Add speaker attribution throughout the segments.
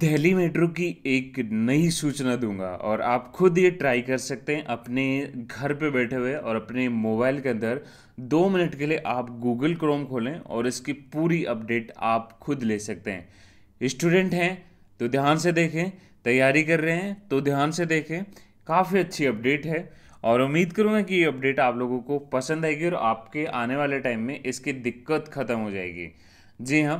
Speaker 1: Delhi metro की एक नई सूचना दूंगा और आप खुद ये ट्राई कर सकते हैं अपने घर पे बैठे हुए और अपने मोबाइल के अंदर दो मिनट के लिए आप गूगल क्रोम खोलें और इसकी पूरी अपडेट आप खुद ले सकते हैं स्टूडेंट हैं तो ध्यान से देखें तैयारी कर रहे हैं तो ध्यान से देखें काफ़ी अच्छी अपडेट है और उम्मीद करूँगा कि ये अपडेट आप लोगों को पसंद आएगी और आपके आने वाले टाइम में इसकी दिक्कत ख़त्म हो जाएगी जी हाँ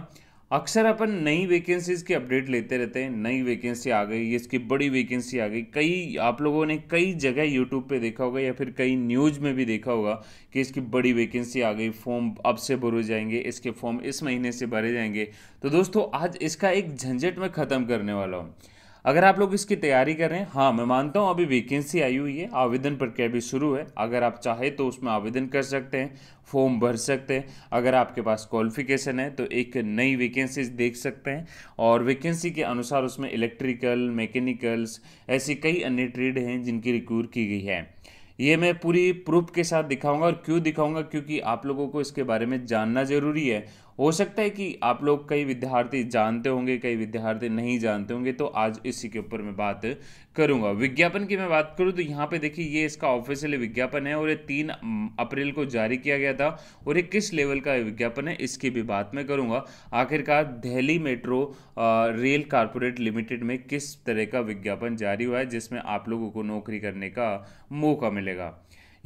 Speaker 1: अक्सर अपन नई वैकेंसीज़ की अपडेट लेते रहते हैं नई वैकेंसी आ गई इसकी बड़ी वैकेंसी आ गई कई आप लोगों ने कई जगह यूट्यूब पे देखा होगा या फिर कई न्यूज़ में भी देखा होगा कि इसकी बड़ी वैकेंसी आ गई फॉर्म अब से भरे जाएंगे इसके फॉर्म इस महीने से भरे जाएंगे तो दोस्तों आज इसका एक झंझट में ख़त्म करने वाला हूँ अगर आप लोग इसकी तैयारी कर रहे हैं हाँ मैं मानता हूँ अभी वैकेंसी आई हुई है आवेदन प्रक्रिया भी शुरू है अगर आप चाहें तो उसमें आवेदन कर सकते हैं फॉर्म भर सकते हैं अगर आपके पास क्वालिफिकेशन है तो एक नई वैकेंसी देख सकते हैं और वैकेंसी के अनुसार उसमें इलेक्ट्रिकल मैकेनिकल्स ऐसी कई अन्य ट्रेड हैं जिनकी रिक्यूर की गई है ये मैं पूरी प्रूफ के साथ दिखाऊंगा और क्यों दिखाऊंगा क्योंकि आप लोगों को इसके बारे में जानना ज़रूरी है हो सकता है कि आप लोग कई विद्यार्थी जानते होंगे कई विद्यार्थी नहीं जानते होंगे तो आज इसी के ऊपर मैं बात करूंगा विज्ञापन की मैं बात करूं तो यहाँ पे देखिए ये इसका ऑफिशियल विज्ञापन है और ये तीन अप्रैल को जारी किया गया था और ये किस लेवल का विज्ञापन है इसकी भी बात मैं करूंगा आखिरकार Delhi metro rail corporation limited में किस तरह का विज्ञापन जारी हुआ है जिसमें आप लोगों को नौकरी करने का मौका मिलेगा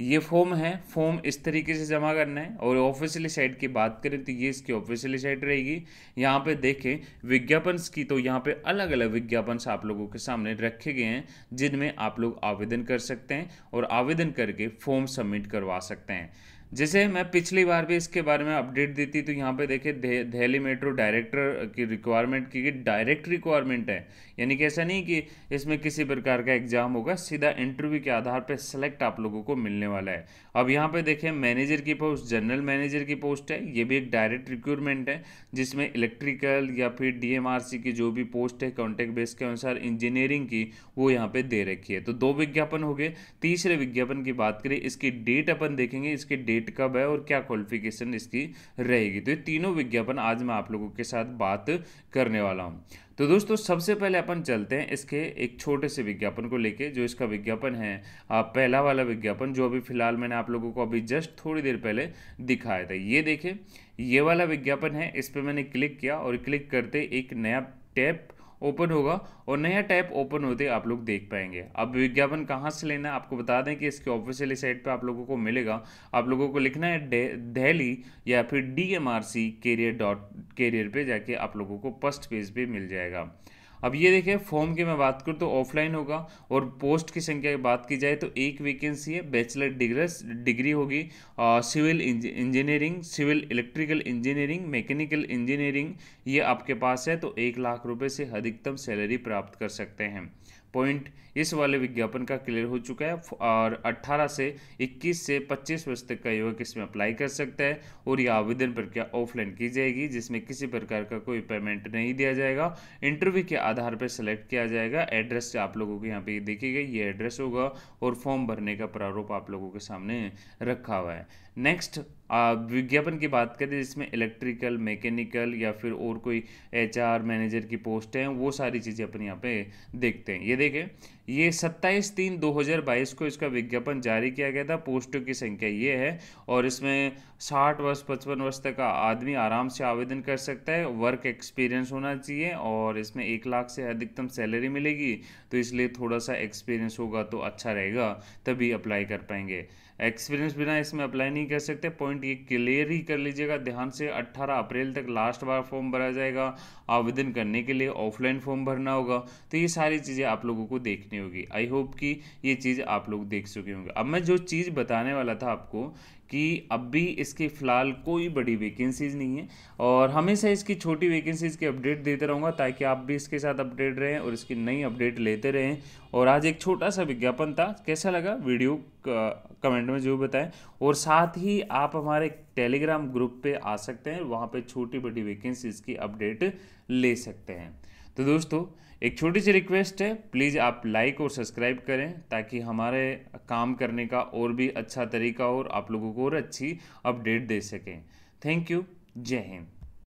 Speaker 1: ये फॉर्म है फॉर्म इस तरीके से जमा करना है और ऑफिशियली साइट की बात करें तो ये इसकी ऑफिशियली साइट रहेगी यहाँ पे देखें विज्ञापन की तो यहाँ पे अलग अलग विज्ञापन आप लोगों के सामने रखे गए हैं जिनमें आप लोग आवेदन कर सकते हैं और आवेदन करके फॉर्म सबमिट करवा सकते हैं जैसे मैं पिछली बार भी इसके बारे में अपडेट दी थी तो यहाँ पे देखिए दिल्ली दे, मेट्रो डायरेक्टर की रिक्वायरमेंट की डायरेक्ट रिक्वायरमेंट है यानी कि ऐसा नहीं कि इसमें किसी प्रकार का एग्जाम होगा सीधा इंटरव्यू के आधार पर सेलेक्ट आप लोगों को मिलने वाला है अब यहाँ पे देखें मैनेजर की पोस्ट जनरल मैनेजर की पोस्ट है ये भी एक डायरेक्ट रिक्वायरमेंट है जिसमें इलेक्ट्रिकल या फिर डी की जो भी पोस्ट है कॉन्टैक्ट बेस के अनुसार इंजीनियरिंग की वो यहाँ पर दे रखी है तो दो विज्ञापन हो गए तीसरे विज्ञापन की बात करें इसकी डेट अपन देखेंगे इसके डेट डेट कब है और क्या क्वालिफिकेशन इसकी रहेगी तो ये तीनों विज्ञापन आज मैं आप लोगों के साथ बात करने वाला हूँ तो दोस्तों सबसे पहले अपन चलते हैं इसके एक छोटे से विज्ञापन को लेके जो इसका विज्ञापन है आप पहला वाला विज्ञापन जो अभी फिलहाल मैंने आप लोगों को अभी जस्ट थोड़ी देर पहले दिखाया था ये देखें ये वाला विज्ञापन है इस पर मैंने क्लिक किया और क्लिक करते एक नया टैप ओपन होगा और नया टैब ओपन होते आप लोग देख पाएंगे अब विज्ञापन कहाँ से लेना है आपको बता दें कि इसके ऑफिशियली साइट पर आप लोगों को मिलेगा आप लोगों को लिखना है दहली या फिर D M R C career dot career पर जाके आप लोगों को फर्स्ट पेज पर पे मिल जाएगा अब ये देखिए फॉर्म की मैं बात करूँ तो ऑफलाइन होगा और पोस्ट की संख्या की बात की जाए तो एक वैकेंसी है बैचलर डिग्रस डिग्री होगी civil engineering civil electrical engineering mechanical engineering ये आपके पास है तो एक लाख रुपये से अधिकतम सैलरी प्राप्त कर सकते हैं पॉइंट इस वाले विज्ञापन का क्लियर हो चुका है और 18 से 21 से 25 वर्ष तक का युवक इसमें अप्लाई कर सकता है और यह आवेदन प्रक्रिया ऑफलाइन की जाएगी जिसमें किसी प्रकार का कोई पेमेंट नहीं दिया जाएगा इंटरव्यू के आधार पर सेलेक्ट किया जाएगा एड्रेस आप लोगों के यहाँ पे देखिएगा ये एड्रेस होगा और फॉर्म भरने का प्रारूप आप लोगों के सामने रखा हुआ है नेक्स्ट विज्ञापन की बात करें जिसमें इलेक्ट्रिकल मैकेनिकल या फिर और कोई एच मैनेजर की पोस्ट हैं वो सारी चीज़ें अपन यहाँ पे देखते हैं ये देखें ये 27 तीन 2022 को इसका विज्ञापन जारी किया गया था पोस्टों की संख्या ये है और इसमें 60 वर्ष पचपन वर्ष तक का आदमी आराम से आवेदन कर सकता है वर्क एक्सपीरियंस होना चाहिए और इसमें एक लाख से अधिकतम सैलरी मिलेगी तो इसलिए थोड़ा सा एक्सपीरियंस होगा तो अच्छा रहेगा तभी अप्लाई कर पाएंगे एक्सपीरियंस बिना इसमें अप्लाई नहीं कर सकते पॉइंट ये क्लियर ही कर लीजिएगा ध्यान से 18 अप्रैल तक लास्ट बार फॉर्म भरा जाएगा आवेदन करने के लिए ऑफलाइन फॉर्म भरना होगा तो ये सारी चीज़ें आप लोगों को देखनी होगी आई होप कि ये चीज़ आप लोग देख चुके होंगे अब मैं जो चीज़ बताने वाला था आपको कि अब भी इसकी फ़िलहाल कोई बड़ी वैकेंसीज़ नहीं है और हमेशा इसकी छोटी वैकेंसीज़ की अपडेट देते रहूँगा ताकि आप भी इसके साथ अपडेट रहें और इसकी नई अपडेट लेते रहें और आज एक छोटा सा विज्ञापन था कैसा लगा वीडियो कमेंट में जो बताएं और साथ ही आप हमारे टेलीग्राम ग्रुप पे आ सकते हैं वहाँ पे छोटी बड़ी वैकेंसीज की अपडेट ले सकते हैं तो दोस्तों एक छोटी सी रिक्वेस्ट है प्लीज़ आप लाइक और सब्सक्राइब करें ताकि हमारे काम करने का और भी अच्छा तरीका और आप लोगों को और अच्छी अपडेट दे सकें थैंक यू जय हिंद